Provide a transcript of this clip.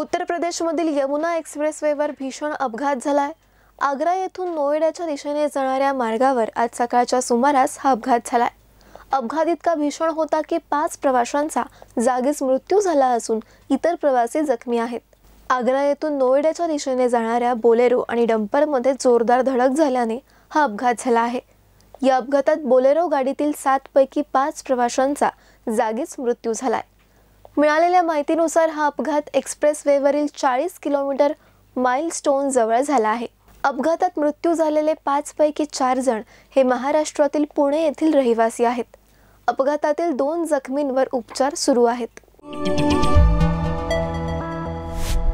उत्तर प्रदेशमधील यमुना एक्सप्रेसवेवर भीषण अपघात झालाय आग्रा येथून नोएडाच्या दिशेने जाणाऱ्या मार्गावर आज सकाळच्या सुमारास हा अपघात झालाय अपघात इतका भीषण होता की पाच प्रवाशांचा जागीच मृत्यू झाला असून इतर प्रवासी जखमी आहेत आग्रा येथून नोएडाच्या दिशेने जाणाऱ्या बोलेरो आणि डंपरमध्ये जोरदार धडक झाल्याने हा अपघात झाला आहे या अपघातात बोलेरो गाडीतील सातपैकी पाच प्रवाशांचा जागीच मृत्यू झालाय मिळालेल्या माहितीनुसार हा अपघात एक्सप्रेस वेवरील चाळीस किलोमीटर माइल स्टोन जवळ झाला आहे अपघातात मृत्यू झालेले पाचपैकी चार जण हे महाराष्ट्रातील पुणे येथील रहिवासी आहेत अपघातातील दोन जखमींवर उपचार सुरू आहेत